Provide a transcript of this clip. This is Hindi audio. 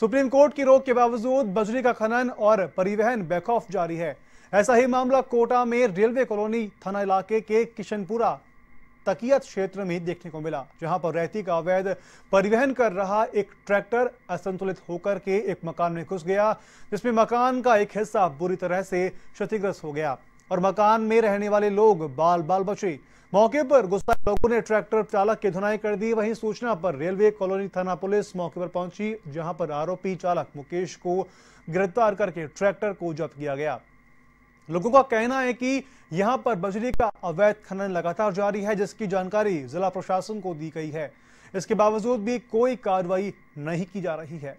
सुप्रीम कोर्ट की रोक के बावजूद बजरी का खनन और परिवहन बैकऑफ जारी है ऐसा ही मामला कोटा में रेलवे कॉलोनी थाना इलाके के किशनपुरा तकियत क्षेत्र में देखने को मिला जहां पर रहती का अवैध परिवहन कर रहा एक ट्रैक्टर असंतुलित होकर के एक मकान में घुस गया जिसमें मकान का एक हिस्सा बुरी तरह से क्षतिग्रस्त हो गया और मकान में रहने वाले लोग बाल बाल बचे मौके पर गुस्सा लोगों ने ट्रैक्टर चालक की धुनाई कर दी वहीं सूचना पर रेलवे कॉलोनी थाना पुलिस मौके पर पहुंची जहां पर आरोपी चालक मुकेश को गिरफ्तार करके ट्रैक्टर को जब्त किया गया लोगों का कहना है कि यहां पर बजरी का अवैध खनन लगातार जारी है जिसकी जानकारी जिला प्रशासन को दी गई है इसके बावजूद भी कोई कार्रवाई नहीं की जा रही है